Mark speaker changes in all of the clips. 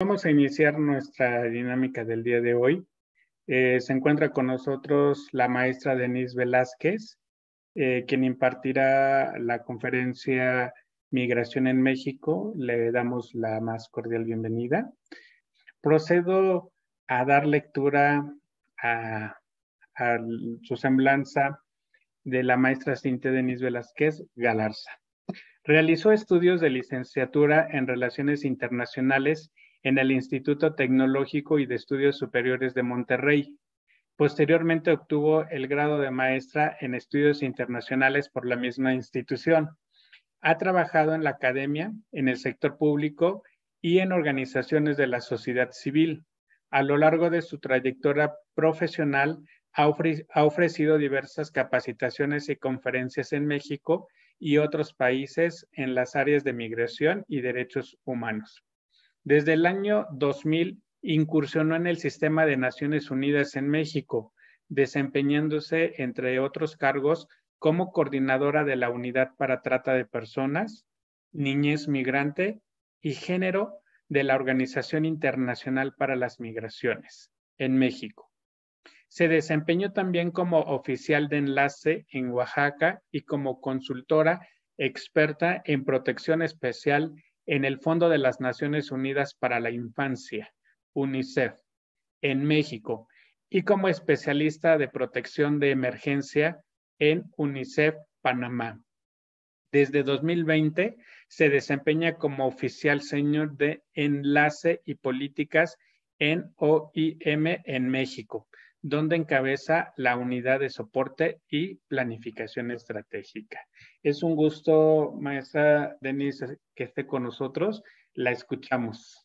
Speaker 1: Vamos a iniciar nuestra dinámica del día de hoy. Eh, se encuentra con nosotros la maestra Denise Velázquez, eh, quien impartirá la conferencia Migración en México. Le damos la más cordial bienvenida. Procedo a dar lectura a, su semblanza de la maestra Cintia Denise Velázquez Galarza. Realizó estudios de licenciatura en Relaciones Internacionales en el Instituto Tecnológico y de Estudios Superiores de Monterrey. Posteriormente obtuvo el grado de maestra en estudios internacionales por la misma institución. Ha trabajado en la academia, en el sector público y en organizaciones de la sociedad civil. A lo largo de su trayectoria profesional, ha, ofrecido diversas capacitaciones y conferencias en México y otros países en las áreas de migración y derechos humanos. Desde el año 2000 incursionó en el sistema de Naciones Unidas en México, desempeñándose, entre otros cargos, como coordinadora de la Unidad para Trata de Personas, Niñez Migrante y Género de la Organización Internacional para las Migraciones en México. Se desempeñó también como oficial de enlace en Oaxaca y como consultora experta en protección especial en el Fondo de las Naciones Unidas para la Infancia, UNICEF, en México, y como especialista de protección de emergencia en UNICEF Panamá. Desde 2020 se desempeña como oficial senior de enlace y políticas en OIM en México, donde encabeza la unidad de soporte y planificación estratégica. Es un gusto, maestra Denise, que esté con nosotros. La escuchamos.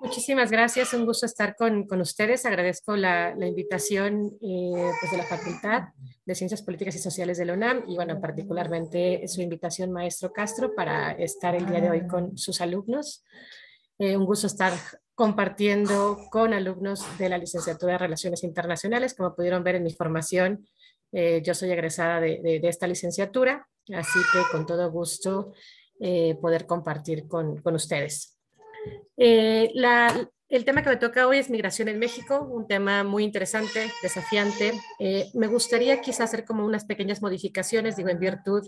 Speaker 2: Muchísimas gracias, un gusto estar con, ustedes. Agradezco la, invitación eh, pues de la Facultad de Ciencias Políticas y Sociales de la UNAM y, bueno, particularmente su invitación, maestro Castro, para estar el día de hoy con sus alumnos. Eh, un gusto estar compartiendo con alumnos de la licenciatura de Relaciones Internacionales. Como pudieron ver en mi formación, eh, yo soy egresada de, esta licenciatura, así que con todo gusto eh, poder compartir con, ustedes. Eh, la, el tema que me toca hoy es migración en México, un tema muy interesante, desafiante. Eh, me gustaría quizás hacer como unas pequeñas modificaciones, digo, en virtud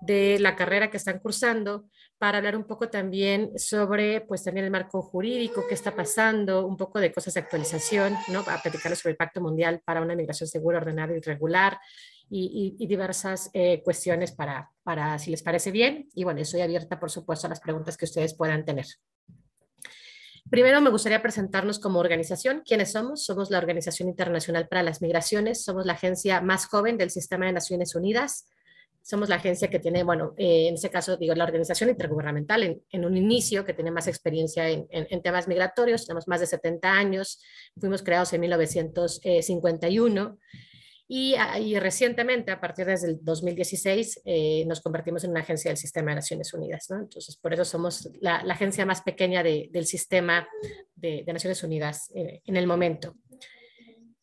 Speaker 2: de la carrera que están cursando, para hablar un poco también sobre, pues también el marco jurídico, qué está pasando, un poco de cosas de actualización, ¿no? A platicarles sobre el Pacto Mundial para una migración segura, ordenada y regular. Y, diversas eh, cuestiones para, para si les parece bien. Y bueno, estoy abierta, por supuesto, a las preguntas que ustedes puedan tener. Primero me gustaría presentarnos como organización. ¿Quiénes somos? Somos la Organización Internacional para las Migraciones, somos la agencia más joven del sistema de Naciones Unidas, somos la agencia que tiene, bueno, eh, en ese caso digo la organización intergubernamental en, un inicio que tiene más experiencia en, en, temas migratorios, tenemos más de 70 años, fuimos creados en 1951 Ah, y, recientemente, a partir desde el 2016, eh, nos convertimos en una agencia del sistema de Naciones Unidas. Entonces, por eso somos la, agencia más pequeña del sistema de, Naciones Unidas eh, en el momento.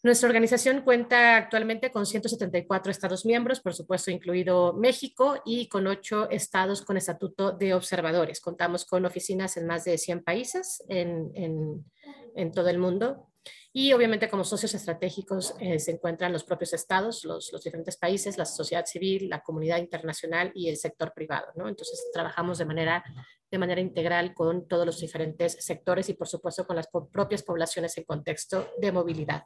Speaker 2: Nuestra organización cuenta actualmente con 174 estados miembros, por supuesto incluido México, y con ocho estados con estatuto de observadores. Contamos con oficinas en más de 100 países en, en todo el mundo y obviamente como socios estratégicos eh, se encuentran los propios estados, los, diferentes países, la sociedad civil, la comunidad internacional y el sector privado. ¿no? Entonces trabajamos de manera integral con todos los diferentes sectores y por supuesto con las propias poblaciones en contexto de movilidad.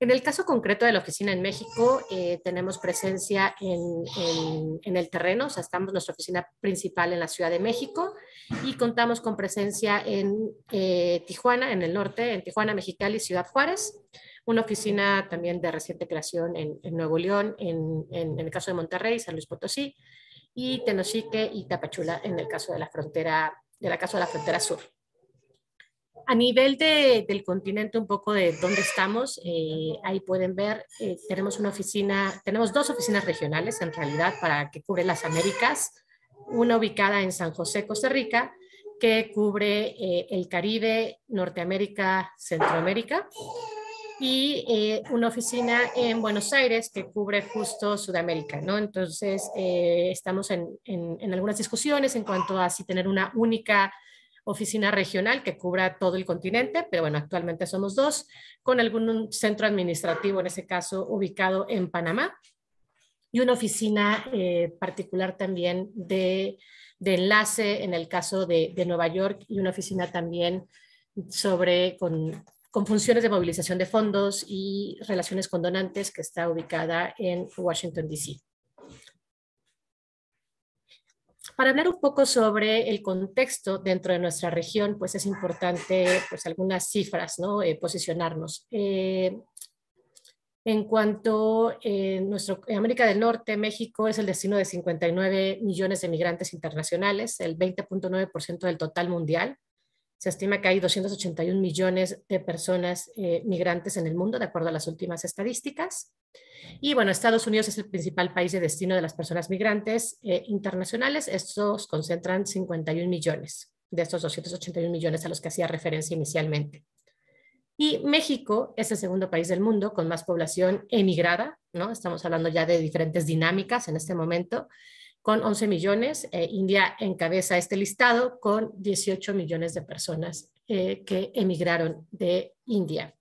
Speaker 2: En el caso concreto de la oficina en México, eh, tenemos presencia en, el terreno, o sea, estamos nuestra oficina principal en la Ciudad de México y contamos con presencia en eh, Tijuana, en el norte, en Tijuana, Mexicali, Ciudad Juárez, una oficina también de reciente creación en, Nuevo León, en, el caso de Monterrey, San Luis Potosí, y Tenosique y Tapachula en el caso de la frontera, de la caso de la frontera sur a nivel del continente, un poco de dónde estamos, eh, ahí pueden ver, eh, tenemos una oficina, tenemos dos oficinas regionales en realidad para que cubre las Américas, una ubicada en San José, Costa Rica, que cubre eh, el Caribe, Norteamérica, Centroamérica, y una oficina en Buenos Aires que cubre justo Sudamérica, ¿no? Entonces, estamos en, en, en, algunas discusiones en cuanto a si tener una única oficina regional que cubra todo el continente, pero bueno, actualmente somos dos, con algún centro administrativo, en ese caso, ubicado en Panamá, y una oficina eh, particular también de, enlace en el caso de, Nueva York y una oficina también sobre con funciones de movilización de fondos y relaciones con donantes que está ubicada en Washington, D.C. Para hablar un poco sobre el contexto dentro de nuestra región, pues es importante pues, algunas cifras, eh, posicionarnos. Eh, en cuanto a eh, nuestro, América del Norte, México es el destino de 59 millones de migrantes internacionales, el 20.9% del total mundial. Se estima que hay 281 millones de personas eh, migrantes en el mundo, de acuerdo a las últimas estadísticas. Y bueno, Estados Unidos es el principal país de destino de las personas migrantes eh, internacionales. Estos concentran 51 millones de estos 281 millones a los que hacía referencia inicialmente. Y México es el segundo país del mundo con más población emigrada, ¿no? Estamos hablando ya de diferentes dinámicas en este momento con 11 millones. Eh, India encabeza este listado con 18 millones de personas eh, que emigraron de India.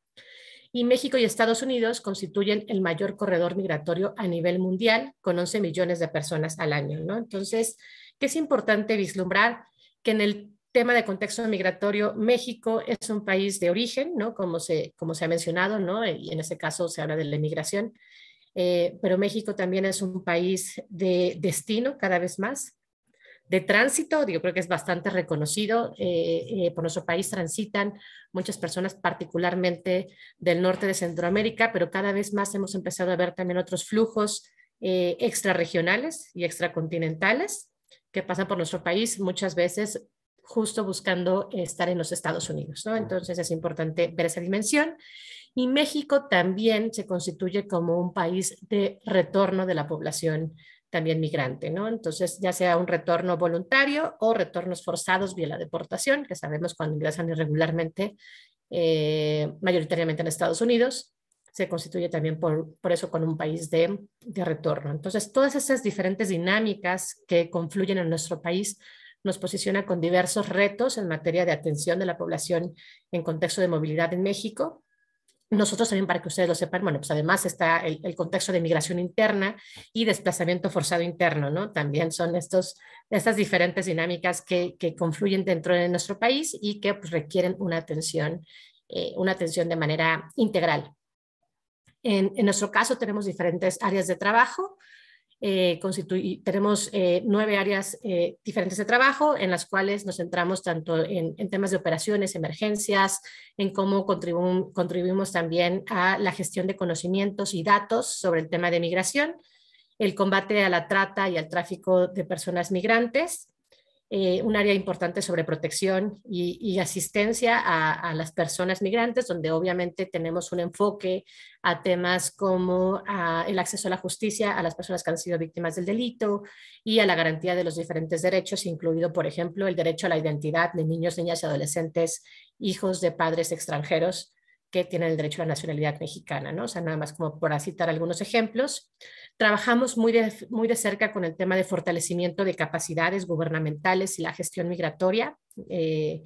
Speaker 2: Y México y Estados Unidos constituyen el mayor corredor migratorio a nivel mundial, con 11 millones de personas al año. Entonces, que es importante vislumbrar que en el tema de contexto migratorio, México es un país de origen, como, se, ha mencionado, y en ese caso se habla de la emigración, eh, pero México también es un país de destino cada vez más, de tránsito, yo creo que es bastante reconocido, eh, eh, por nuestro país transitan muchas personas, particularmente del norte de Centroamérica, pero cada vez más hemos empezado a ver también otros flujos extrarregionales y extracontinentales que pasan por nuestro país muchas veces justo buscando estar en los Estados Unidos, ¿no? Entonces es importante ver esa dimensión y México también se constituye como un país de retorno de la población también migrante, ¿no? Entonces, ya sea un retorno voluntario o retornos forzados vía la deportación, que sabemos cuando ingresan irregularmente, eh, mayoritariamente en Estados Unidos, se constituye también por, eso con un país de, retorno. Entonces, todas esas diferentes dinámicas que confluyen en nuestro país nos posicionan con diversos retos en materia de atención de la población en contexto de movilidad en México, nosotros también, para que ustedes lo sepan, bueno, pues además está el, el, contexto de migración interna y desplazamiento forzado interno, ¿no? También son estos, estas diferentes dinámicas que, que confluyen dentro de nuestro país y que pues, requieren una atención, eh, una atención de manera integral. En, en, nuestro caso tenemos diferentes áreas de trabajo eh, tenemos eh, nueve áreas eh, diferentes de trabajo en las cuales nos centramos tanto en, temas de operaciones, emergencias, en cómo contribuimos también a la gestión de conocimientos y datos sobre el tema de migración, el combate a la trata y al tráfico de personas migrantes, eh, un área importante sobre protección y, asistencia a, las personas migrantes, donde obviamente tenemos un enfoque a temas como el acceso a la justicia a las personas que han sido víctimas del delito y a la garantía de los diferentes derechos, incluido, por ejemplo, el derecho a la identidad de niños, niñas y adolescentes, hijos de padres extranjeros que tienen el derecho a la nacionalidad mexicana, ¿no? O sea, nada más como para citar algunos ejemplos. Trabajamos muy de, muy de cerca con el tema de fortalecimiento de capacidades gubernamentales y la gestión migratoria, eh,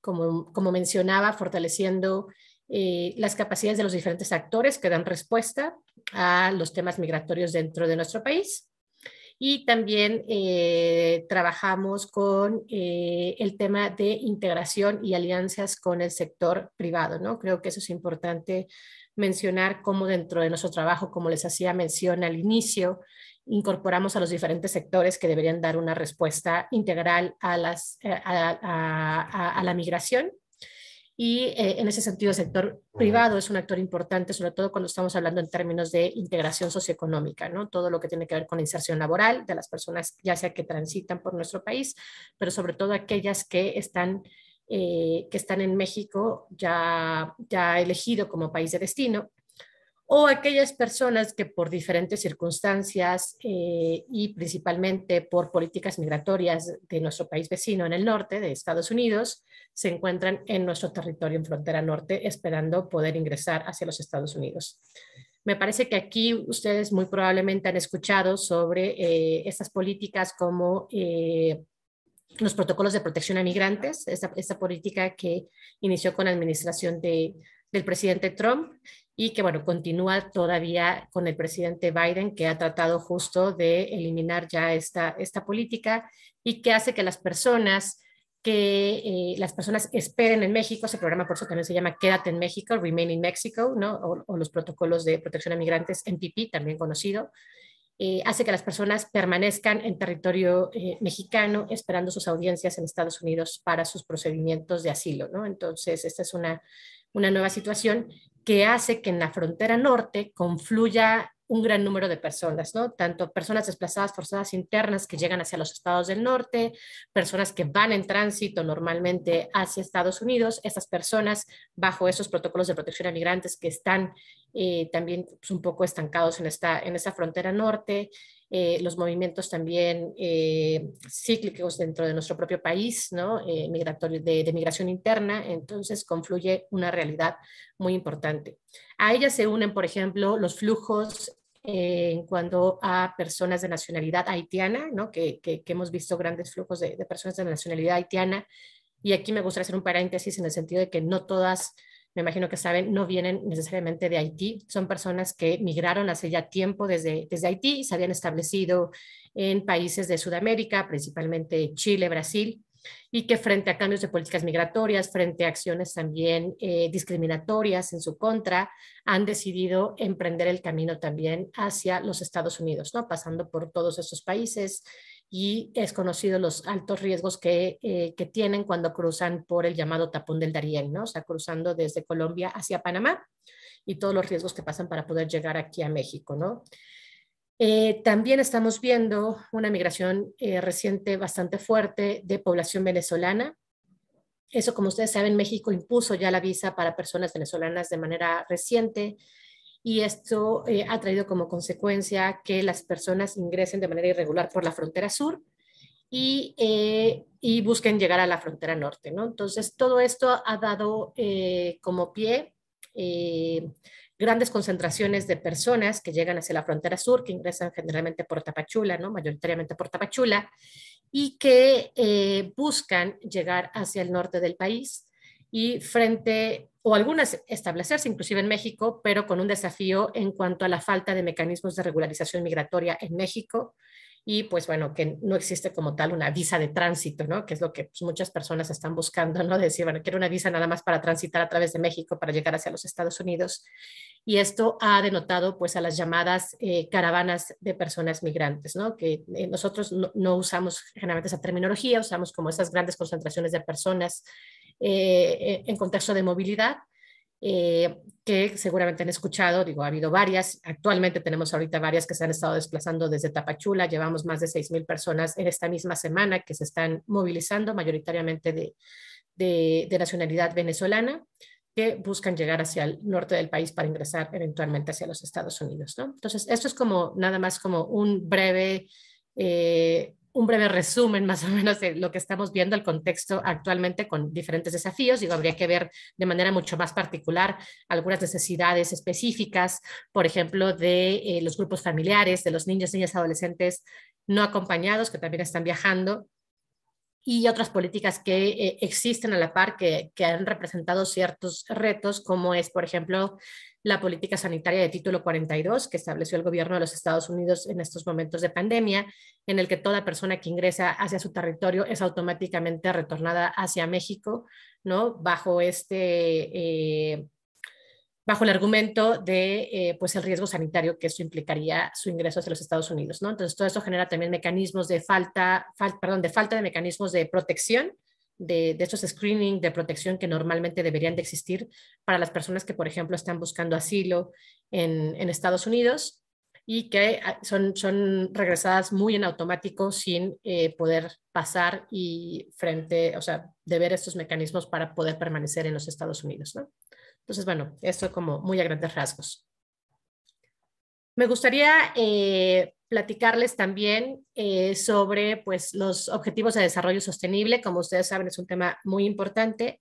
Speaker 2: como, mencionaba, fortaleciendo eh, las capacidades de los diferentes actores que dan respuesta a los temas migratorios dentro de nuestro país. Y también eh, trabajamos con el tema de integración y alianzas con el sector privado, ¿no? Creo que eso es importante mencionar cómo dentro de nuestro trabajo, como les hacía mención al inicio, incorporamos a los diferentes sectores que deberían dar una respuesta integral a, eh, la migración. Y eh, en ese sentido, el sector privado es un actor importante, sobre todo cuando estamos hablando en términos de integración socioeconómica, ¿no? Todo lo que tiene que ver con la inserción laboral de las personas, ya sea que transitan por nuestro país, pero sobre todo aquellas que están eh, que están en México ya, ya elegido como país de destino, o aquellas personas que por diferentes circunstancias eh, y principalmente por políticas migratorias de nuestro país vecino en el norte, de Estados Unidos, se encuentran en nuestro territorio en frontera norte esperando poder ingresar hacia los Estados Unidos. Me parece que aquí ustedes muy probablemente han escuchado sobre eh, estas políticas como los protocolos de protección a migrantes, esa, política que inició con la administración del presidente Trump y que, bueno, continúa todavía con el presidente Biden, que ha tratado justo de eliminar ya esta, esta política y que hace que las personas que eh, las personas esperen en México, ese programa por eso también se llama Quédate en México, Remain in Mexico, ¿no? o, o los protocolos de protección a migrantes, MPP, también conocido, eh, hace que las personas permanezcan en territorio eh, mexicano esperando sus audiencias en Estados Unidos para sus procedimientos de asilo. ¿no? Entonces, esta es una, una nueva situación que hace que en la frontera norte confluya un gran número de personas, ¿no? Tanto personas desplazadas forzadas internas que llegan hacia los estados del norte, personas que van en tránsito normalmente hacia Estados Unidos, estas personas bajo esos protocolos de protección a migrantes que están eh, también pues, un poco estancados en esta, en esa frontera norte, eh, los movimientos también eh, cíclicos dentro de nuestro propio país, ¿no? migratorio, de, de, migración interna, entonces confluye una realidad muy importante. A ella se unen, por ejemplo, los flujos en cuanto a personas de nacionalidad haitiana, que, hemos visto grandes flujos de, de, personas de nacionalidad haitiana. Y aquí me gustaría hacer un paréntesis en el sentido de que no todas, me imagino que saben, no vienen necesariamente de Haití. Son personas que migraron hace ya tiempo desde, desde Haití y se habían establecido en países de Sudamérica, principalmente Chile, Brasil, y que frente a cambios de políticas migratorias, frente a acciones también eh, discriminatorias en su contra, han decidido emprender el camino también hacia los Estados Unidos, ¿no? pasando por todos esos países y es conocido los altos riesgos que, eh, que tienen cuando cruzan por el llamado tapón del Darién, ¿no? o sea, cruzando desde Colombia hacia Panamá y todos los riesgos que pasan para poder llegar aquí a México. ¿no? Eh, también estamos viendo una migración eh, reciente bastante fuerte de población venezolana. Eso, como ustedes saben, México impuso ya la visa para personas venezolanas de manera reciente y esto eh, ha traído como consecuencia que las personas ingresen de manera irregular por la frontera sur y, busquen llegar a la frontera norte. Entonces, todo esto ha dado como pie grandes concentraciones de personas que llegan hacia la frontera sur, que ingresan generalmente por Tapachula, ¿no? mayoritariamente por Tapachula, y que eh, buscan llegar hacia el norte del país y frente, o algunas establecerse inclusive en México, pero con un desafío en cuanto a la falta de mecanismos de regularización migratoria en México y pues bueno, que no existe como tal una visa de tránsito, ¿no? Que es lo que pues, muchas personas están buscando, ¿no? decir, bueno, quiero una visa nada más para transitar a través de México para llegar hacia los Estados Unidos. Y esto ha denotado pues a las llamadas eh, caravanas de personas migrantes, ¿no? Que eh, nosotros no, usamos generalmente esa terminología, usamos como esas grandes concentraciones de personas eh, en contexto de movilidad, eh, que seguramente han escuchado, digo, ha habido varias, actualmente tenemos ahorita varias que se han estado desplazando desde Tapachula, llevamos más de 6.000 personas en esta misma semana que se están movilizando mayoritariamente de, de, nacionalidad venezolana que buscan llegar hacia el norte del país para ingresar eventualmente hacia los Estados Unidos. ¿no? Entonces, esto es como nada más como un breve eh, un breve resumen más o menos de lo que estamos viendo, el contexto actualmente con diferentes desafíos. Digo, habría que ver de manera mucho más particular algunas necesidades específicas, por ejemplo, de eh, los grupos familiares, de los niños, niñas, adolescentes no acompañados que también están viajando, y otras políticas que eh, existen a la par que, que, han representado ciertos retos, como es, por ejemplo, la política sanitaria de título 42 que estableció el gobierno de los Estados Unidos en estos momentos de pandemia, en el que toda persona que ingresa hacia su territorio es automáticamente retornada hacia México, ¿no? Bajo este... Eh, bajo el argumento de eh, pues el riesgo sanitario que eso implicaría su ingreso hacia los Estados Unidos. ¿no? Entonces, todo eso genera también mecanismos de falta, perdón, de falta de mecanismos de protección, de, de estos screening de protección que normalmente deberían de existir para las personas que, por ejemplo, están buscando asilo en, en Estados Unidos y que ah, son, son regresadas muy en automático sin eh, poder pasar y frente, o sea, de ver estos mecanismos para poder permanecer en los Estados Unidos. ¿no? Entonces, bueno, esto como muy a grandes rasgos. Me gustaría eh, platicarles también eh, sobre pues, los objetivos de desarrollo sostenible. Como ustedes saben, es un tema muy importante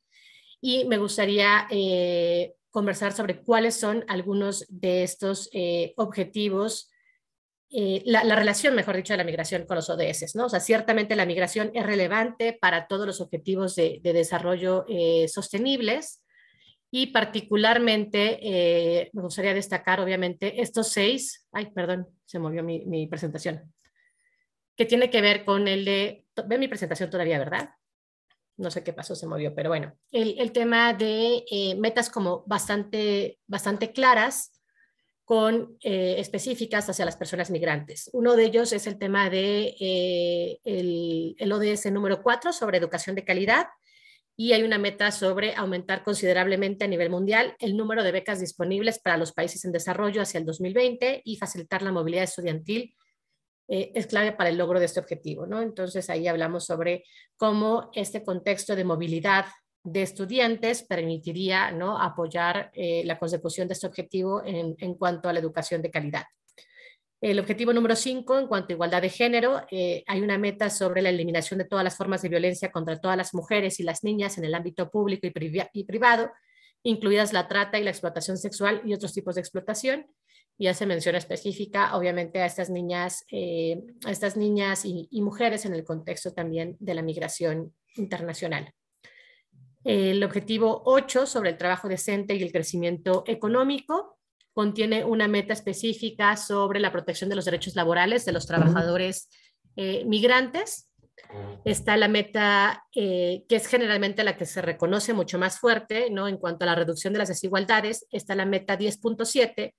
Speaker 2: y me gustaría eh, conversar sobre cuáles son algunos de estos objetivos, la, relación, mejor dicho, de la migración con los ODS. ¿no? O sea, ciertamente la migración es relevante para todos los objetivos de, de desarrollo sostenibles y particularmente eh, me gustaría destacar, obviamente, estos seis, ay, perdón, se movió mi, presentación, que tiene que ver con el de, ve mi presentación todavía, ¿verdad? No sé qué pasó, se movió, pero bueno, el, tema de eh, metas como bastante, bastante claras, con eh, específicas hacia las personas migrantes. Uno de ellos es el tema de el, ODS número 4 sobre educación de calidad, y hay una meta sobre aumentar considerablemente a nivel mundial el número de becas disponibles para los países en desarrollo hacia el 2020 y facilitar la movilidad estudiantil eh, es clave para el logro de este objetivo. ¿no? Entonces ahí hablamos sobre cómo este contexto de movilidad de estudiantes permitiría ¿no? apoyar eh, la consecución de este objetivo en cuanto a la educación de calidad. El objetivo número 5, en cuanto a igualdad de género, eh, hay una meta sobre la eliminación de todas las formas de violencia contra todas las mujeres y las niñas en el ámbito público y, privado, incluidas la trata y la explotación sexual y otros tipos de explotación. Y hace mención específica, obviamente, a estas niñas, eh, a estas niñas y, mujeres en el contexto también de la migración internacional. El objetivo 8 sobre el trabajo decente y el crecimiento económico contiene una meta específica sobre la protección de los derechos laborales de los trabajadores eh, migrantes. Está la meta eh, que es generalmente la que se reconoce mucho más fuerte, ¿no? En cuanto a la reducción de las desigualdades, está la meta 10.7,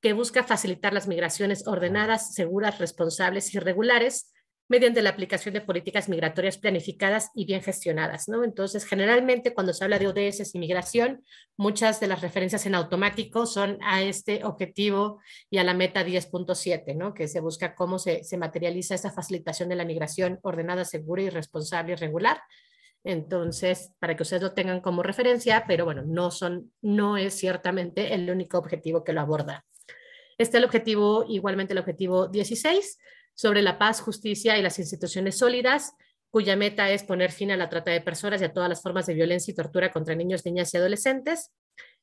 Speaker 2: que busca facilitar las migraciones ordenadas, seguras, responsables y regulares mediante la aplicación de políticas migratorias planificadas y bien gestionadas. ¿no? Entonces, generalmente cuando se habla de ODS y migración, muchas de las referencias en automático son a este objetivo y a la meta 10.7, ¿no? que se busca cómo se, materializa esa facilitación de la migración ordenada, segura y responsable y regular. Entonces, para que ustedes lo tengan como referencia, pero bueno, no, son, no es ciertamente el único objetivo que lo aborda. Este es el objetivo, igualmente el objetivo 16, sobre la paz, justicia y las instituciones sólidas, cuya meta es poner fin a la trata de personas y a todas las formas de violencia y tortura contra niños, niñas y adolescentes.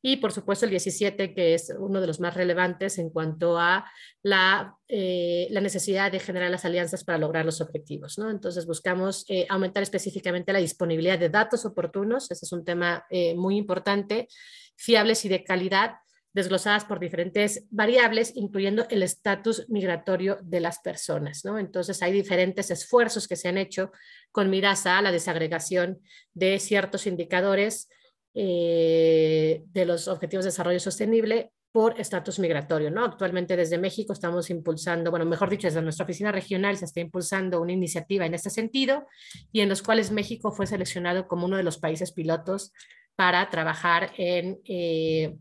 Speaker 2: Y por supuesto el 17, que es uno de los más relevantes en cuanto a la, eh, necesidad de generar las alianzas para lograr los objetivos. Entonces buscamos eh, aumentar específicamente la disponibilidad de datos oportunos, ese es un tema eh, muy importante, fiables y de calidad desglosadas por diferentes variables, incluyendo el estatus migratorio de las personas. ¿no? Entonces, hay diferentes esfuerzos que se han hecho con miras a la desagregación de ciertos indicadores eh, de los Objetivos de Desarrollo Sostenible por estatus migratorio. ¿no? Actualmente desde México estamos impulsando, bueno, mejor dicho, desde nuestra oficina regional se está impulsando una iniciativa en este sentido y en los cuales México fue seleccionado como uno de los países pilotos para trabajar en... Eh,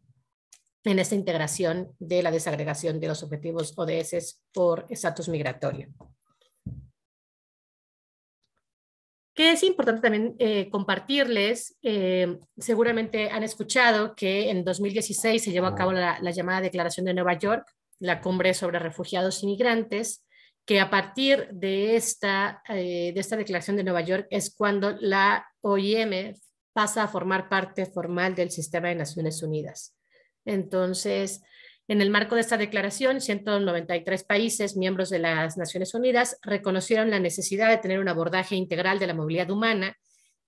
Speaker 2: en esta integración de la desagregación de los objetivos ODS por estatus migratorio. que es importante también eh, compartirles, eh, seguramente han escuchado que en 2016 se llevó a cabo la, llamada Declaración de Nueva York, la cumbre sobre refugiados y migrantes, que a partir de esta, eh, de esta Declaración de Nueva York es cuando la OIM pasa a formar parte formal del sistema de Naciones Unidas. Entonces, en el marco de esta declaración, 193 países miembros de las Naciones Unidas reconocieron la necesidad de tener un abordaje integral de la movilidad humana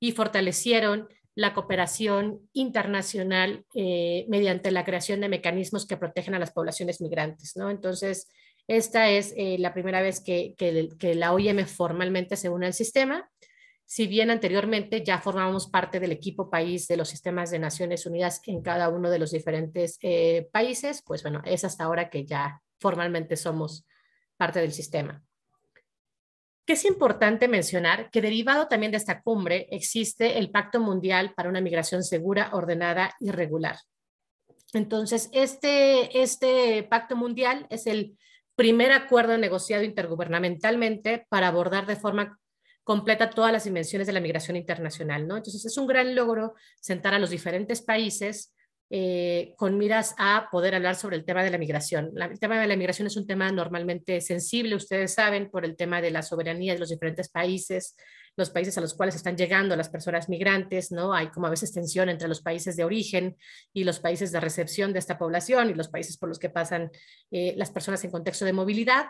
Speaker 2: y fortalecieron la cooperación internacional eh, mediante la creación de mecanismos que protegen a las poblaciones migrantes. ¿no? Entonces, esta es eh, la primera vez que la OIM formalmente se une al sistema si bien anteriormente ya formábamos parte del equipo país de los sistemas de Naciones Unidas en cada uno de los diferentes eh, países, pues bueno, es hasta ahora que ya formalmente somos parte del sistema. Que es importante mencionar que derivado también de esta cumbre existe el Pacto Mundial para una Migración Segura, Ordenada y Regular. Entonces, este, este Pacto Mundial es el primer acuerdo negociado intergubernamentalmente para abordar de forma completa todas las dimensiones de la migración internacional. ¿no? Entonces es un gran logro sentar a los diferentes países eh, con miras a poder hablar sobre el tema de la migración. el tema de la migración es un tema normalmente sensible, ustedes saben, por el tema de la soberanía de los diferentes países, los países a los cuales están llegando las personas migrantes, ¿no? Hay como a veces tensión entre los países de origen y los países de recepción de esta población y los países por los que pasan eh, las personas en contexto de movilidad.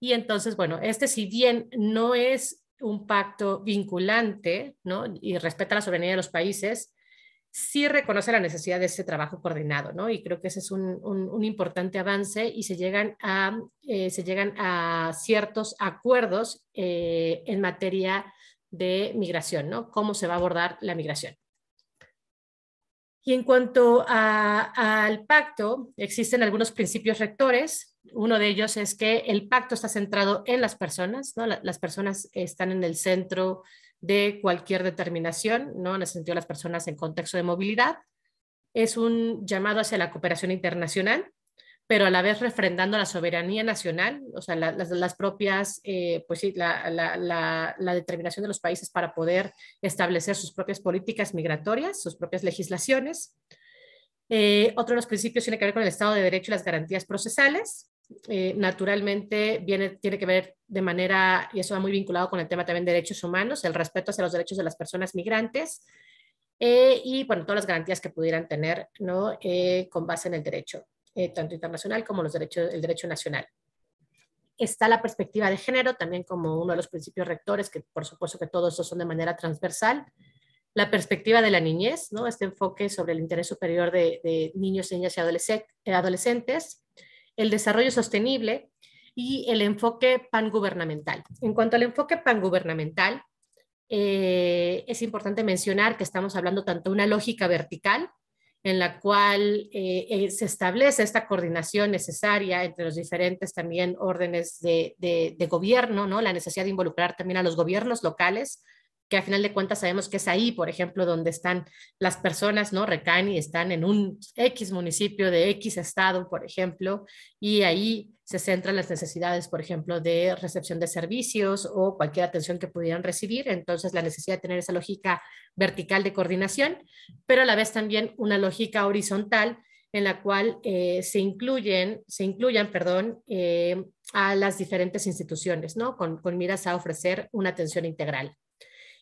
Speaker 2: Y entonces, bueno, este si bien no es un pacto vinculante ¿no? y respeta la soberanía de los países, sí reconoce la necesidad de ese trabajo coordinado, ¿no? Y creo que ese es un, importante avance y se llegan a, eh, se llegan a ciertos acuerdos eh, en materia de migración, ¿no? Cómo se va a abordar la migración. Y en cuanto al pacto, existen algunos principios rectores uno de ellos es que el pacto está centrado en las personas, ¿no? las personas están en el centro de cualquier determinación, ¿no? en el sentido de las personas en contexto de movilidad. Es un llamado hacia la cooperación internacional, pero a la vez refrendando la soberanía nacional, o sea, la, las, propias, eh, pues sí, la, determinación de los países para poder establecer sus propias políticas migratorias, sus propias legislaciones. Eh, otro de los principios tiene que ver con el Estado de Derecho y las garantías procesales. Eh, naturalmente viene, tiene que ver de manera, y eso va muy vinculado con el tema también de derechos humanos, el respeto hacia los derechos de las personas migrantes eh, y bueno, todas las garantías que pudieran tener ¿no? Eh, con base en el derecho, tanto internacional como los derechos, el derecho nacional. Está la perspectiva de género también como uno de los principios rectores, que por supuesto que todos son de manera transversal. La perspectiva de la niñez, ¿no? este enfoque sobre el interés superior de, niños, niñas y adolescentes el desarrollo sostenible y el enfoque pangubernamental. En cuanto al enfoque pangubernamental, eh, es importante mencionar que estamos hablando tanto de una lógica vertical, en la cual eh, eh, se establece esta coordinación necesaria entre los diferentes también órdenes de, de, gobierno, ¿no? la necesidad de involucrar también a los gobiernos locales a final de cuentas sabemos que es ahí, por ejemplo, donde están las personas, ¿no? Recaen y están en un X municipio de X estado, por ejemplo, y ahí se centran las necesidades, por ejemplo, de recepción de servicios o cualquier atención que pudieran recibir. Entonces, la necesidad de tener esa lógica vertical de coordinación, pero a la vez también una lógica horizontal en la cual eh, se incluyen, se incluyan, perdón, eh, a las diferentes instituciones, ¿no? con miras a ofrecer una atención integral.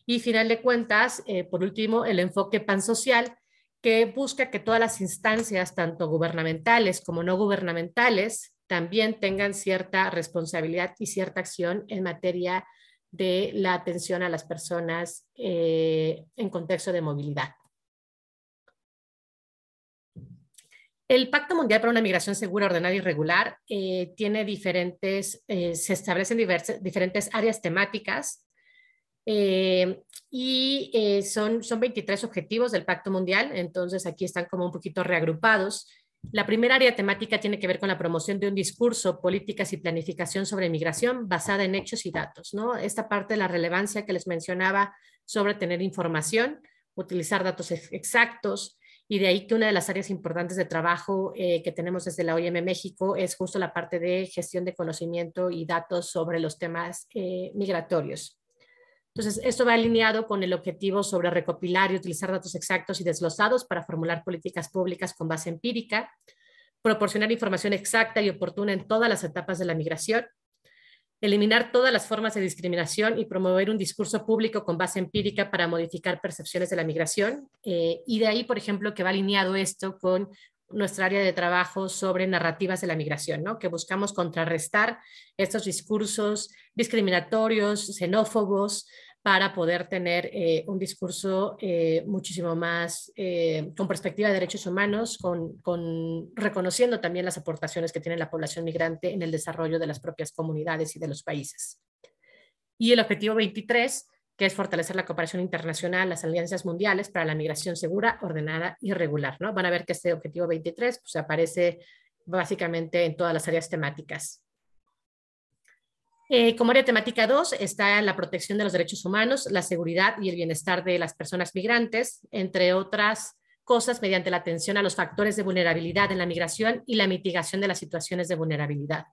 Speaker 2: Y final de cuentas, eh, por último, el enfoque pansocial, que busca que todas las instancias, tanto gubernamentales como no gubernamentales, también tengan cierta responsabilidad y cierta acción en materia de la atención a las personas eh, en contexto de movilidad. El Pacto Mundial para una Migración Segura, Ordenada y Regular eh, tiene diferentes, se establecen diversas, diferentes áreas temáticas eh, y eh, son, son 23 objetivos del Pacto Mundial, entonces aquí están como un poquito reagrupados. La primera área temática tiene que ver con la promoción de un discurso, políticas y planificación sobre migración basada en hechos y datos, ¿no? Esta parte de la relevancia que les mencionaba sobre tener información, utilizar datos exactos, y de ahí que una de las áreas importantes de trabajo eh, que tenemos desde la OIM México es justo la parte de gestión de conocimiento y datos sobre los temas migratorios. Entonces, esto va alineado con el objetivo sobre recopilar y utilizar datos exactos y desglosados para formular políticas públicas con base empírica, proporcionar información exacta y oportuna en todas las etapas de la migración, eliminar todas las formas de discriminación y promover un discurso público con base empírica para modificar percepciones de la migración. Eh, y de ahí, por ejemplo, que va alineado esto con nuestra área de trabajo sobre narrativas de la migración, ¿no? que buscamos contrarrestar estos discursos discriminatorios, xenófobos, para poder tener eh, un discurso eh, muchísimo más eh, con perspectiva de derechos humanos, con, reconociendo también las aportaciones que tiene la población migrante en el desarrollo de las propias comunidades y de los países. Y el objetivo 23 que es fortalecer la cooperación internacional, las alianzas mundiales para la migración segura, ordenada y regular. ¿no? Van a ver que este objetivo 23 pues, aparece básicamente en todas las áreas temáticas. Eh, como área temática 2 está la protección de los derechos humanos, la seguridad y el bienestar de las personas migrantes, entre otras cosas mediante la atención a los factores de vulnerabilidad en la migración y la mitigación de las situaciones de vulnerabilidad.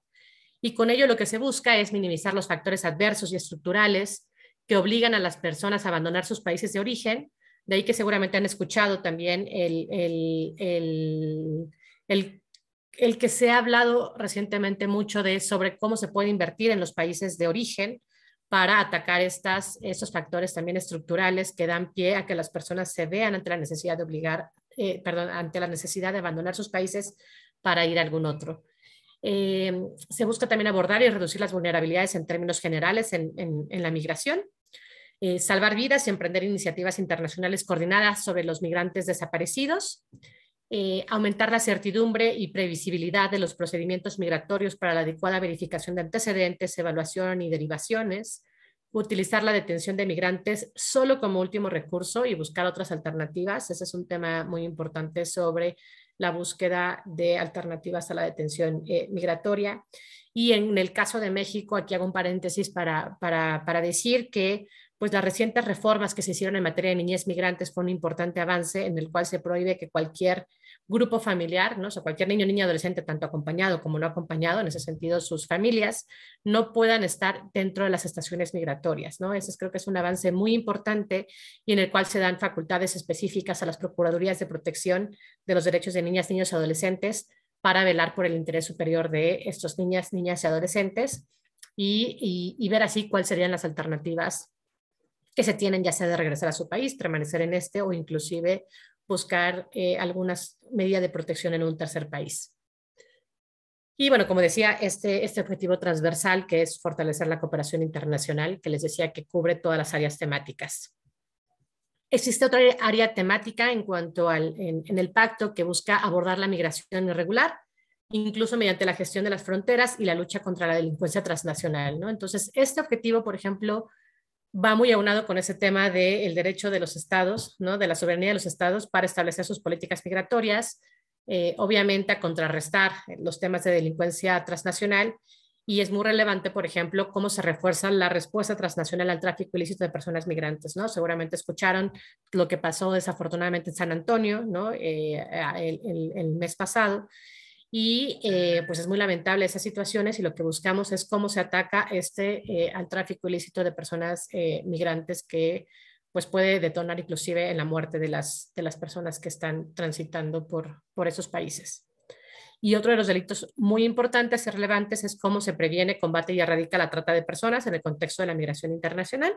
Speaker 2: Y con ello lo que se busca es minimizar los factores adversos y estructurales que obligan a las personas a abandonar sus países de origen. De ahí que seguramente han escuchado también el, que se ha hablado recientemente mucho de sobre cómo se puede invertir en los países de origen para atacar estas, estos factores también estructurales que dan pie a que las personas se vean ante la necesidad de obligar, eh, perdón, ante la necesidad de abandonar sus países para ir a algún otro. Eh, se busca también abordar y reducir las vulnerabilidades en términos generales en la migración eh, salvar vidas y emprender iniciativas internacionales coordinadas sobre los migrantes desaparecidos, eh, aumentar la certidumbre y previsibilidad de los procedimientos migratorios para la adecuada verificación de antecedentes, evaluación y derivaciones, utilizar la detención de migrantes solo como último recurso y buscar otras alternativas. Ese es un tema muy importante sobre la búsqueda de alternativas a la detención eh, migratoria. Y en el caso de México, aquí hago un paréntesis para, para decir que pues las recientes reformas que se hicieron en materia de niñez migrantes fue un importante avance en el cual se prohíbe que cualquier grupo familiar, ¿no? o sea, cualquier niño, niña, adolescente, tanto acompañado como no acompañado, en ese sentido sus familias, no puedan estar dentro de las estaciones migratorias. ¿no? Ese creo que es un avance muy importante y en el cual se dan facultades específicas a las Procuradurías de Protección de los Derechos de Niñas, Niños y Adolescentes para velar por el interés superior de estos niñas, niñas y adolescentes y, y ver así cuáles serían las alternativas que se tienen, ya sea de regresar a su país, permanecer en este o inclusive buscar eh, algunas medidas de protección en un tercer país. Y bueno, como decía, este, este objetivo transversal que es fortalecer la cooperación internacional, que les decía que cubre todas las áreas temáticas. Existe otra área temática en cuanto al, en, el pacto que busca abordar la migración irregular, incluso mediante la gestión de las fronteras y la lucha contra la delincuencia transnacional. ¿no? Entonces, este objetivo, por ejemplo, va muy aunado con ese tema del derecho de los estados, ¿no? de la soberanía de los estados para establecer sus políticas migratorias, eh, obviamente a contrarrestar los temas de delincuencia transnacional. Y es muy relevante, por ejemplo, cómo se refuerza la respuesta transnacional al tráfico ilícito de personas migrantes, ¿no? Seguramente escucharon lo que pasó desafortunadamente en San Antonio, ¿no? Eh, el mes pasado y eh, pues es muy lamentable esas situaciones y lo que buscamos es cómo se ataca este eh, al tráfico ilícito de personas eh, migrantes que pues puede detonar inclusive en la muerte de las, de las personas que están transitando por, por esos países. Y otro de los delitos muy importantes y relevantes es cómo se previene, combate y erradica la trata de personas en el contexto de la migración internacional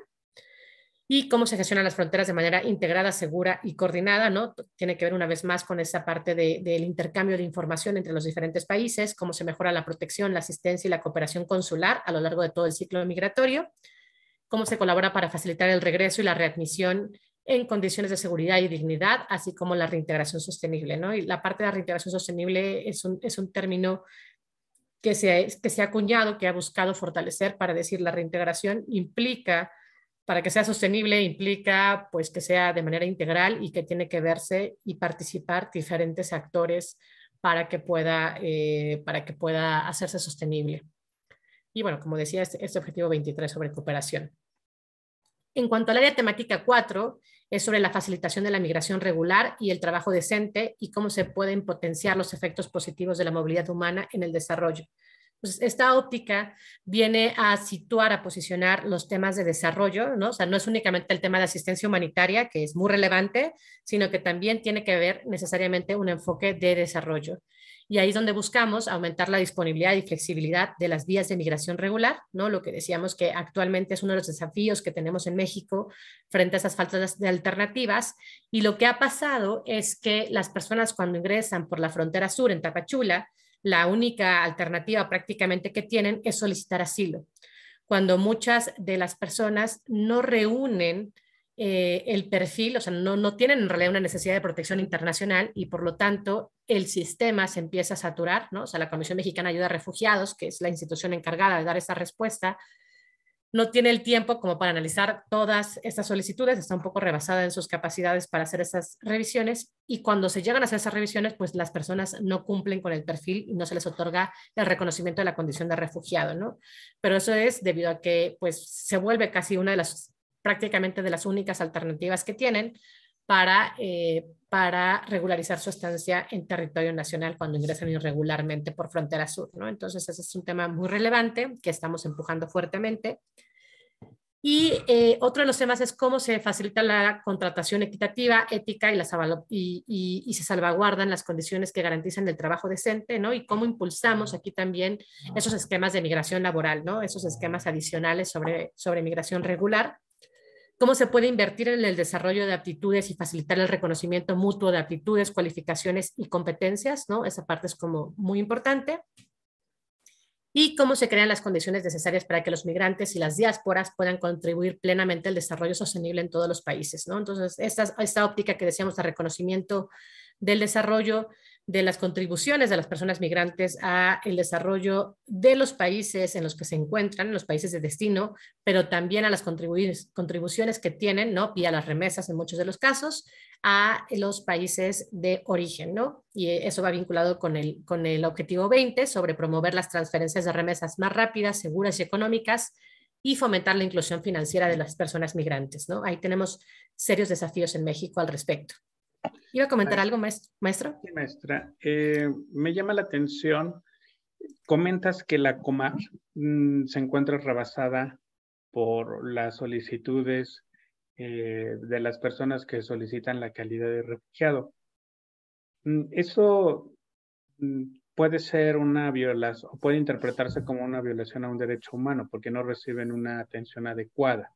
Speaker 2: y cómo se gestionan las fronteras de manera integrada, segura y coordinada, ¿no? Tiene que ver una vez más con esa parte del intercambio de información entre los diferentes países, cómo se mejora la protección, la asistencia y la cooperación consular a lo largo de todo el ciclo migratorio, cómo se colabora para facilitar el regreso y la readmisión en condiciones de seguridad y dignidad, así como la reintegración sostenible, ¿no? Y la parte de la reintegración sostenible es un, término que se, que se ha acuñado, que ha buscado fortalecer para decir la reintegración implica para que sea sostenible implica pues que sea de manera integral y que tiene que verse y participar diferentes actores para que pueda, eh, para que pueda hacerse sostenible. Y bueno, como decía, este, este objetivo 23 sobre cooperación. En cuanto al área temática 4, es sobre la facilitación de la migración regular y el trabajo decente y cómo se pueden potenciar los efectos positivos de la movilidad humana en el desarrollo. Pues, esta óptica viene a situar, a posicionar los temas de desarrollo, ¿no? O sea, no es únicamente el tema de asistencia humanitaria, que es muy relevante, sino que también tiene que ver necesariamente un enfoque de desarrollo. Y ahí es donde buscamos aumentar la disponibilidad y flexibilidad de las vías de migración regular, ¿no? Lo que decíamos que actualmente es uno de los desafíos que tenemos en México frente a esas faltas de alternativas. Y lo que ha pasado es que las personas cuando ingresan por la frontera sur en Tapachula, la única alternativa prácticamente que tienen es solicitar asilo. Cuando muchas de las personas no reúnen eh, el perfil, o sea, no, no tienen en realidad una necesidad de protección internacional y por lo tanto el sistema se empieza a saturar, ¿no? O sea, la Comisión Mexicana de Ayuda a Refugiados, que es la institución encargada de dar esa respuesta, no tiene el tiempo como para analizar todas estas solicitudes, está un poco rebasada en sus capacidades para hacer esas revisiones y cuando se llegan a hacer esas revisiones, pues las personas no cumplen con el perfil y no se les otorga el reconocimiento de la condición de refugiado, ¿no? Pero eso es debido a que pues se vuelve casi una de las prácticamente de las únicas alternativas que tienen para, eh, para regularizar su estancia en territorio nacional cuando ingresan irregularmente por frontera sur. Entonces, ese es un tema muy relevante que estamos empujando fuertemente. Y eh, otro de los temas es cómo se facilita la contratación equitativa, ética y, se salvaguardan las condiciones que garantizan el trabajo decente, ¿no? Y cómo impulsamos aquí también esos esquemas de migración laboral, ¿no? Esos esquemas adicionales sobre, sobre migración regular cómo se puede invertir en el desarrollo de aptitudes y facilitar el reconocimiento mutuo de aptitudes, cualificaciones y competencias, ¿no? Esa parte es como muy importante. Y cómo se crean las condiciones necesarias para que los migrantes y las diásporas puedan contribuir plenamente al desarrollo sostenible en todos los países, ¿no? Entonces, esta, esta óptica que decíamos de reconocimiento del desarrollo de las contribuciones de las personas migrantes a el desarrollo de los países en los que se encuentran, los países de destino, pero también a las contribuciones que tienen, ¿no? Y a las remesas en muchos de los casos, a los países de origen, ¿no? Y eso va vinculado con el, con el objetivo 20 sobre promover las transferencias de remesas más rápidas, seguras y económicas y fomentar la inclusión financiera de las personas migrantes, ¿no? Ahí tenemos serios desafíos en México al respecto. ¿Iba a comentar algo, maestro?
Speaker 1: Sí, maestra. Eh, me llama la atención, comentas que la Comar mm, se encuentra rebasada por las solicitudes eh, de las personas que solicitan la calidad de refugiado. Mm, eso mm, puede ser una violación, puede interpretarse como una violación a un derecho humano porque no reciben una atención adecuada.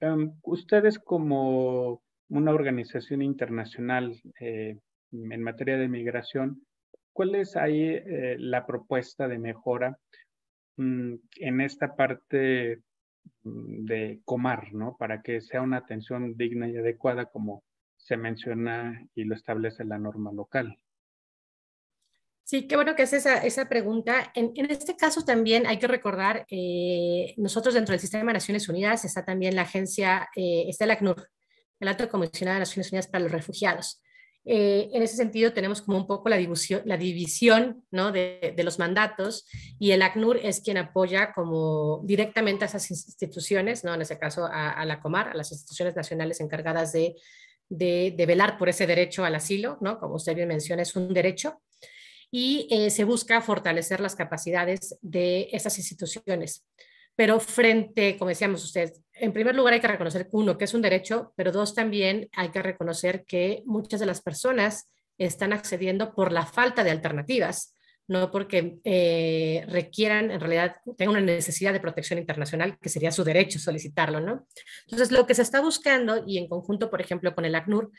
Speaker 1: Em, ustedes como una organización internacional eh, en materia de migración, ¿cuál es ahí eh, la propuesta de mejora mm, en esta parte mm, de comar, ¿no? Para que sea una atención digna y adecuada como se menciona y lo establece la norma local.
Speaker 2: Sí, qué bueno que haces esa, pregunta. En, este caso también hay que recordar, eh, nosotros dentro del sistema de Naciones Unidas está también la agencia, está la ACNUR, el alto comisionado de Naciones Unidas para los Refugiados. Eh, en ese sentido, tenemos como un poco la, división, la división ¿no? de, los mandatos y el ACNUR es quien apoya como directamente a esas instituciones, ¿no? en ese caso a, la COMAR, a las instituciones nacionales encargadas de, de, velar por ese derecho al asilo, ¿no? como usted bien menciona, es un derecho, y eh, se busca fortalecer las capacidades de esas instituciones. Pero frente, como decíamos ustedes, en primer lugar hay que reconocer, uno, que es un derecho, pero dos, también hay que reconocer que muchas de las personas están accediendo por la falta de alternativas, no porque eh, requieran, en realidad, tengan una necesidad de protección internacional, que sería su derecho solicitarlo, ¿no? Entonces, lo que se está buscando, y en conjunto, por ejemplo, con el ACNUR,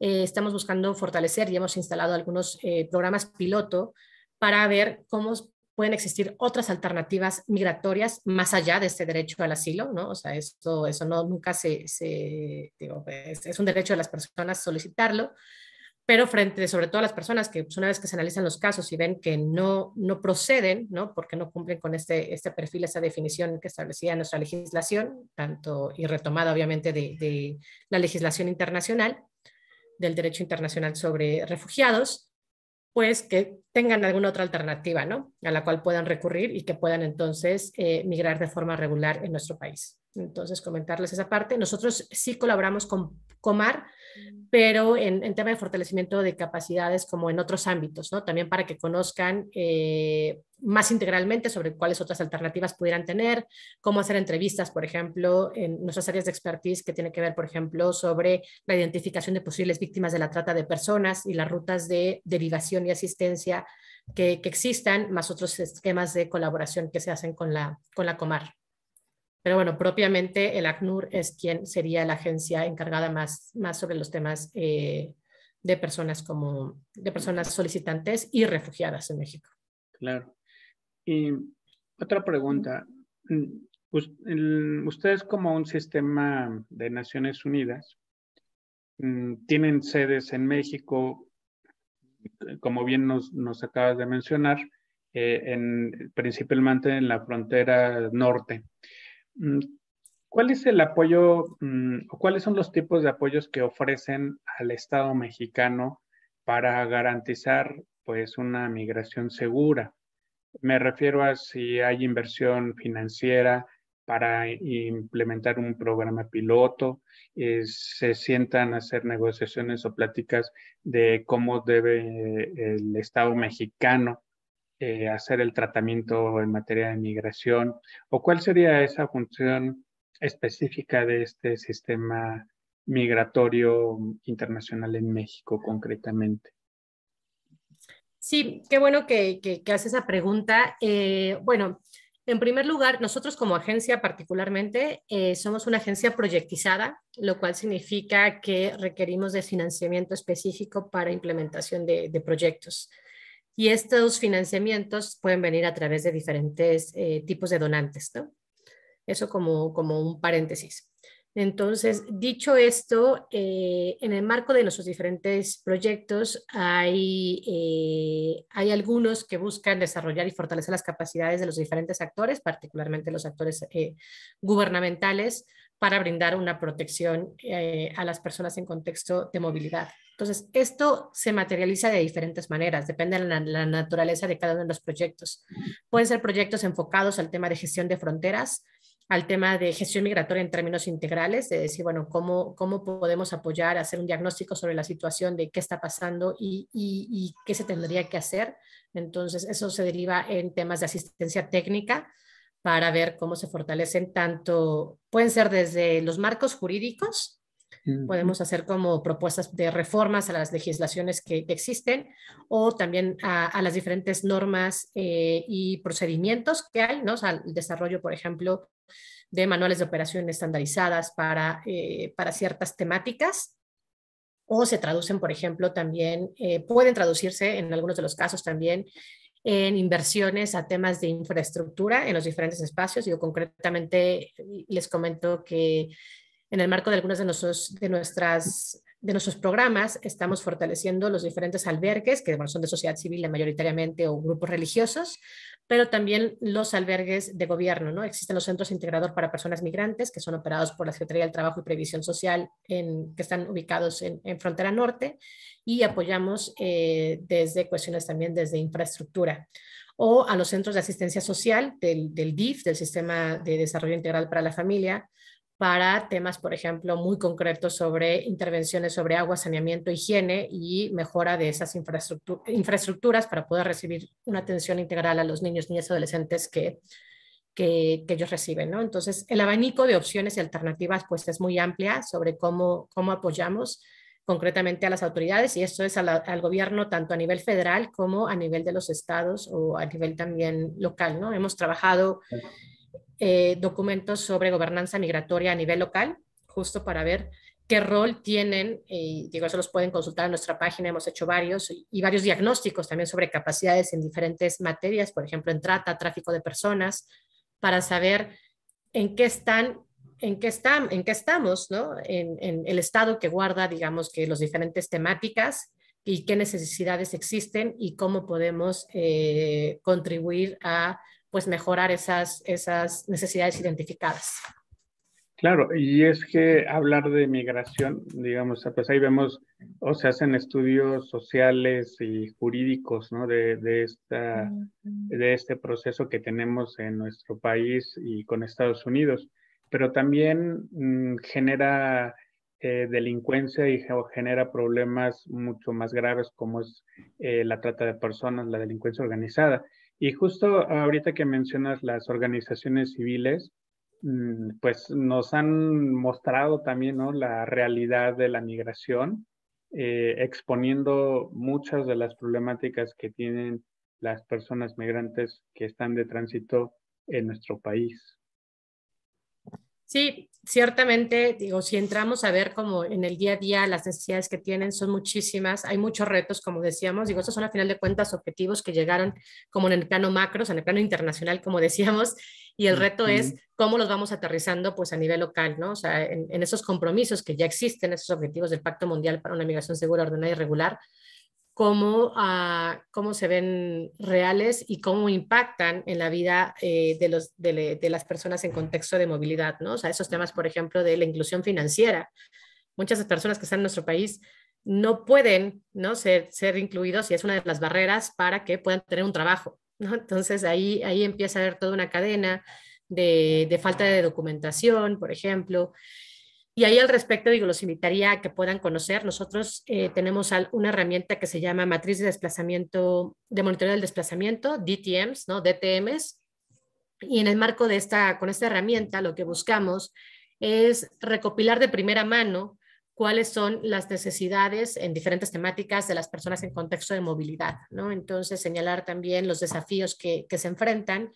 Speaker 2: eh, estamos buscando fortalecer y hemos instalado algunos eh, programas piloto para ver cómo pueden existir otras alternativas migratorias más allá de este derecho al asilo, ¿no? O sea, eso, eso no, nunca se, se digo, es, un derecho de las personas solicitarlo, pero frente sobre todo a las personas que pues, una vez que se analizan los casos y ven que no, no proceden, ¿no? Porque no cumplen con este, este perfil, esa definición que establecía nuestra legislación, tanto y retomada obviamente de, de la legislación internacional, del derecho internacional sobre refugiados, pues que tengan alguna otra alternativa, ¿no? A la cual puedan recurrir y que puedan entonces eh, migrar de forma regular en nuestro país. Entonces, comentarles esa parte. Nosotros sí colaboramos con Comar, mm. pero en, tema de fortalecimiento de capacidades como en otros ámbitos, ¿no? También para que conozcan eh, más integralmente sobre cuáles otras alternativas pudieran tener, cómo hacer entrevistas, por ejemplo, en nuestras áreas de expertise que tiene que ver, por ejemplo, sobre la identificación de posibles víctimas de la trata de personas y las rutas de derivación y asistencia que, existan, más otros esquemas de colaboración que se hacen con la, con la Comar. Pero bueno, propiamente el ACNUR es quien sería la agencia encargada más, sobre los temas eh, de personas como de personas solicitantes y refugiadas en México.
Speaker 1: Claro. Y otra pregunta. Mm, ustedes como un sistema de Naciones Unidas mm, tienen sedes en México, como bien nos, acabas de mencionar, eh, principalmente en la frontera norte. Mm, ¿Cuál es el apoyo mm, o cuáles son los tipos de apoyos que ofrecen al Estado mexicano para garantizar pues una migración segura? Me refiero a si hay inversión financiera para implementar un programa piloto, eh, se sientan a hacer negociaciones o pláticas de cómo debe eh, el Estado mexicano eh, hacer el tratamiento en materia de migración? ¿O cuál sería esa función específica de este sistema migratorio internacional en México concretamente?
Speaker 2: Sí, qué bueno que, que, hace esa pregunta. Eh, bueno, en primer lugar, nosotros como agencia particularmente eh, somos una agencia proyectizada, lo cual significa que requerimos de financiamiento específico para implementación de proyectos. Y estos financiamientos pueden venir a través de diferentes eh, tipos de donantes, ¿no? Eso como, un paréntesis. Entonces, dicho esto, eh, en el marco de nuestros diferentes proyectos eh, hay, algunos que buscan desarrollar y fortalecer las capacidades de los diferentes actores, particularmente los actores gubernamentales, para brindar una protección eh, a las personas en contexto de movilidad. Entonces, esto se materializa de diferentes maneras, depende de la, naturaleza de cada uno de los proyectos. Pueden ser proyectos enfocados al tema de gestión de fronteras, al tema de gestión migratoria en términos integrales, de decir, bueno, cómo, podemos apoyar, hacer un diagnóstico sobre la situación de qué está pasando y qué se tendría que hacer. Entonces, eso se deriva en temas de asistencia técnica, para ver cómo se fortalecen tanto, pueden ser desde los marcos jurídicos, podemos hacer como propuestas de reformas a las legislaciones que existen o también a, las diferentes normas eh, y procedimientos que hay, ¿no? al desarrollo, por ejemplo, de manuales de operación estandarizadas para, eh, para ciertas temáticas o se traducen, por ejemplo, también, eh, pueden traducirse en algunos de los casos también en inversiones a temas de infraestructura en los diferentes espacios. Yo concretamente eh, les comento que en el marco de algunas de, nuestros, de nuestras de nuestros programas estamos fortaleciendo los diferentes albergues, que son de sociedad civil mayoritariamente o grupos religiosos, pero también los albergues de gobierno. ¿no? Existen los centros integrador para personas migrantes, que son operados por la Secretaría del Trabajo y Previsión Social, que están ubicados en, Frontera Norte, y apoyamos eh, desde cuestiones también desde infraestructura o a los centros de asistencia social del, del DIF, del Sistema de Desarrollo Integral para la Familia, para temas, por ejemplo, muy concretos sobre intervenciones sobre agua, saneamiento, higiene y mejora de esas infraestructuras para poder recibir una atención integral a los niños, niñas, adolescentes que, que, que ellos reciben. Entonces, el abanico de opciones y alternativas pues, es muy amplia sobre cómo, cómo apoyamos concretamente a las autoridades y esto es al gobierno tanto a nivel federal como a nivel de los estados o a nivel también local. ¿no? Hemos trabajado... Eh, documentos sobre gobernanza migratoria a nivel local, justo para ver qué rol tienen, y digo, eso los pueden consultar en nuestra página, hemos hecho varios, y varios diagnósticos también sobre capacidades en diferentes materias, por ejemplo, en trata, tráfico de personas, para saber en qué están, en qué están, en qué estamos, ¿no? En, el estado que guarda, digamos, que los diferentes temáticas y qué necesidades existen y cómo podemos eh, contribuir a pues mejorar esas, esas necesidades identificadas.
Speaker 1: Claro, y es que hablar de migración, digamos, pues ahí vemos, o se hacen estudios sociales y jurídicos, ¿no? De, de, esta, de este proceso que tenemos en nuestro país y con Estados Unidos, pero también mm, genera eh, delincuencia y genera problemas mucho más graves como es eh, la trata de personas, la delincuencia organizada. Y justo ahorita que mencionas las organizaciones civiles, mm, pues nos han mostrado también la realidad de la migración, eh, exponiendo muchas de las problemáticas que tienen las personas migrantes que están de tránsito en nuestro país.
Speaker 2: Sí, ciertamente, digo, si entramos a ver como en el día a día las necesidades que tienen son muchísimas, hay muchos retos, como decíamos, digo, estos son a final de cuentas objetivos que llegaron como en el plano macro, o en el plano internacional, como decíamos, y el reto es cómo los vamos aterrizando pues a nivel local, ¿no? O sea, en, en, esos compromisos que ya existen, esos objetivos del Pacto Mundial para una migración segura, ordenada y regular, cómo, ah, cómo se ven reales y cómo impactan en la vida eh, de, los, de, las personas en contexto de movilidad, ¿no? O esos temas, por ejemplo, de la inclusión financiera. Muchas personas que están en nuestro país no pueden ¿no? Ser, ser incluidos y es una de las barreras para que puedan tener un trabajo, Entonces ahí, ahí empieza a haber toda una cadena de, de falta de documentación, por ejemplo. Y ahí al respecto, digo, los invitaría a que puedan conocer. Nosotros eh, tenemos una herramienta que se llama Matriz de Desplazamiento, de Monitoreo del Desplazamiento, DTMs, ¿no? DTMs. Y en el marco de esta, con esta herramienta, lo que buscamos es recopilar de primera mano cuáles son las necesidades en diferentes temáticas de las personas en contexto de movilidad, ¿no? Entonces, señalar también los desafíos que se enfrentan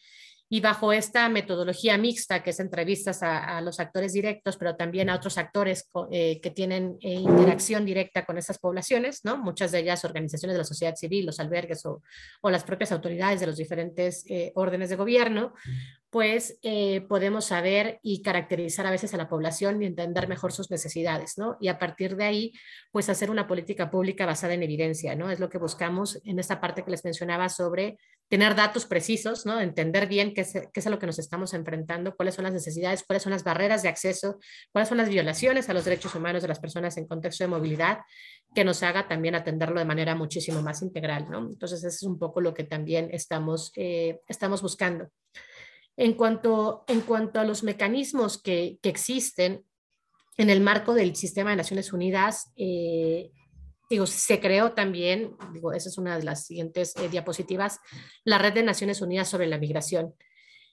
Speaker 2: y bajo esta metodología mixta, que es entrevistas a, los actores directos, pero también a otros actores eh, que tienen eh, interacción directa con estas poblaciones, ¿no? muchas de ellas organizaciones de la sociedad civil, los albergues o, las propias autoridades de los diferentes eh, órdenes de gobierno, pues eh, podemos saber y caracterizar a veces a la población y entender mejor sus necesidades, ¿no? Y a partir de ahí, pues hacer una política pública basada en evidencia, ¿no? Es lo que buscamos en esta parte que les mencionaba sobre tener datos precisos, ¿no? Entender bien qué es, a lo que nos estamos enfrentando, cuáles son las necesidades, cuáles son las barreras de acceso, cuáles son las violaciones a los derechos humanos de las personas en contexto de movilidad, que nos haga también atenderlo de manera muchísimo más integral, ¿no? Entonces, eso es un poco lo que también estamos, eh, estamos buscando. En cuanto, en cuanto a los mecanismos que, existen en el marco del sistema de Naciones Unidas, eh, digo, se creó también, digo, esa es una de las siguientes eh, diapositivas, la Red de Naciones Unidas sobre la Migración.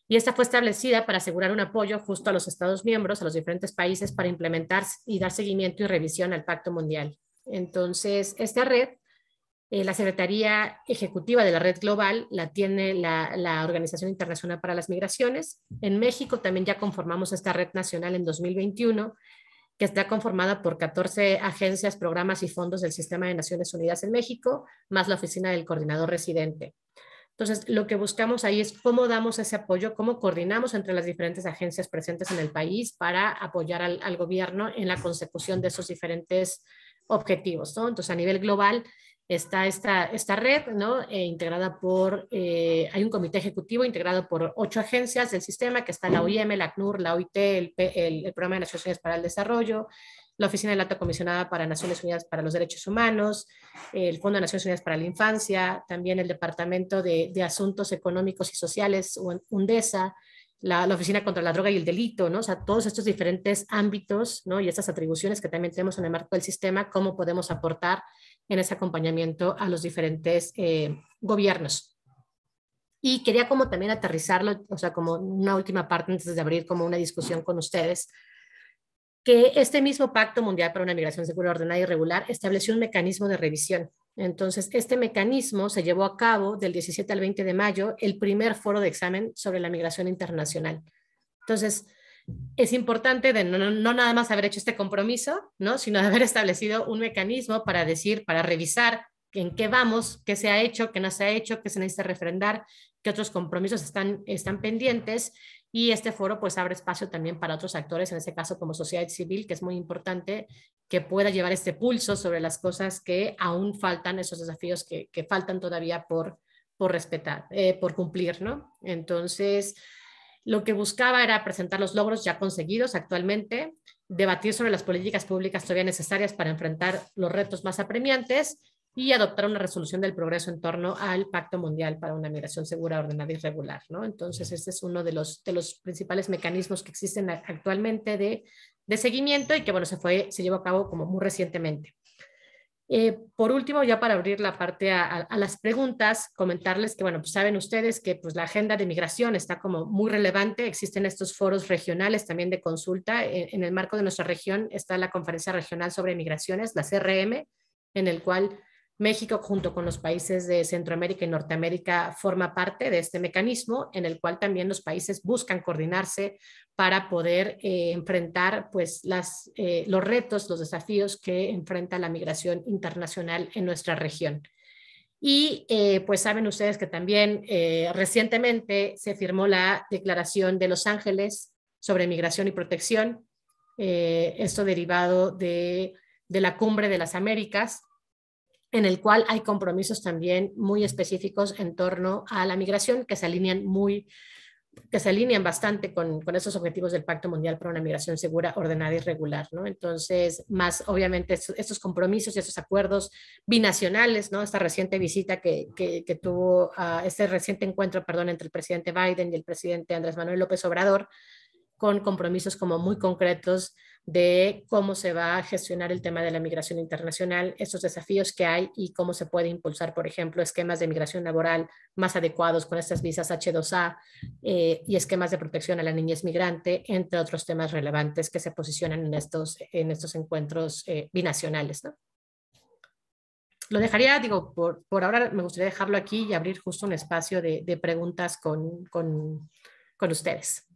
Speaker 2: Y esta fue establecida para asegurar un apoyo justo a los Estados miembros, a los diferentes países, para implementar y dar seguimiento y revisión al Pacto Mundial. Entonces, esta red eh, la Secretaría Ejecutiva de la Red Global la tiene la, Organización Internacional para las Migraciones. En México también ya conformamos esta red nacional en 2021, que está conformada por 14 agencias, programas y fondos del Sistema de Naciones Unidas en México, más la Oficina del Coordinador Residente. Entonces, lo que buscamos ahí es cómo damos ese apoyo, cómo coordinamos entre las diferentes agencias presentes en el país para apoyar al, gobierno en la consecución de esos diferentes objetivos. Entonces, a nivel global, está esta, esta red, ¿no? Eh, integrada por, eh, hay un comité ejecutivo integrado por ocho agencias del sistema, que está la OIM, la CNUR, la OIT, el, Programa de Naciones Unidas para el Desarrollo, la Oficina de la Comisionado Comisionada para Naciones Unidas para los Derechos Humanos, el Fondo de Naciones Unidas para la Infancia, también el Departamento de, Asuntos Económicos y Sociales, UNDESA, la, la, Oficina contra la Droga y el Delito, ¿no? O sea, todos estos diferentes ámbitos, ¿no? Y estas atribuciones que también tenemos en el marco del sistema, cómo podemos aportar en ese acompañamiento a los diferentes eh, gobiernos. Y quería como también aterrizarlo, o sea, como una última parte antes de abrir como una discusión con ustedes, que este mismo Pacto Mundial para una Migración Segura, Ordenada y Regular estableció un mecanismo de revisión. Entonces, este mecanismo se llevó a cabo del 17 al 20 de mayo, el primer foro de examen sobre la migración internacional. Entonces, es importante no, no, nada más haber hecho este compromiso, ¿no? sino de haber establecido un mecanismo para decir, para revisar en qué vamos, qué se ha hecho, qué no se ha hecho, qué se necesita refrendar, qué otros compromisos están, están pendientes. Y este foro pues abre espacio también para otros actores, en este caso como sociedad civil, que es muy importante que pueda llevar este pulso sobre las cosas que aún faltan, esos desafíos que, faltan todavía por, por respetar, eh, por cumplir, ¿no? Entonces, lo que buscaba era presentar los logros ya conseguidos actualmente, debatir sobre las políticas públicas todavía necesarias para enfrentar los retos más apremiantes y adoptar una resolución del progreso en torno al Pacto Mundial para una Migración Segura, Ordenada y Regular. ¿no? Entonces, este es uno de los, de los principales mecanismos que existen actualmente de, de seguimiento y que bueno, se, fue, se llevó a cabo como muy recientemente. Eh, por último, ya para abrir la parte a, las preguntas, comentarles que, bueno, pues saben ustedes que pues, la agenda de migración está como muy relevante. Existen estos foros regionales también de consulta. En, en el marco de nuestra región está la Conferencia Regional sobre Migraciones, la CRM, en el cual México, junto con los países de Centroamérica y Norteamérica, forma parte de este mecanismo en el cual también los países buscan coordinarse para poder eh, enfrentar pues, las, eh, los retos, los desafíos que enfrenta la migración internacional en nuestra región. Y eh, pues saben ustedes que también recientemente se firmó la Declaración de Los Ángeles sobre Migración y Protección, esto derivado de, de la Cumbre de las Américas, en el cual hay compromisos también muy específicos en torno a la migración que se alinean muy que se alinean bastante con, esos objetivos del Pacto Mundial para una migración segura, ordenada y regular, ¿no? Entonces, más obviamente estos, compromisos y estos acuerdos binacionales, ¿no? Esta reciente visita que, tuvo, ah, este reciente encuentro, perdón, entre el presidente Biden y el presidente Andrés Manuel López Obrador, con compromisos como muy concretos de cómo se va a gestionar el tema de la migración internacional, estos desafíos que hay y cómo se puede impulsar, por ejemplo, esquemas de migración laboral más adecuados con estas visas H2A eh, y esquemas de protección a la niñez migrante, entre otros temas relevantes que se posicionan en estos, en estos encuentros eh, binacionales. ¿no? Lo dejaría, digo, por, ahora me gustaría dejarlo aquí y abrir justo un espacio de, de preguntas con, con, con ustedes.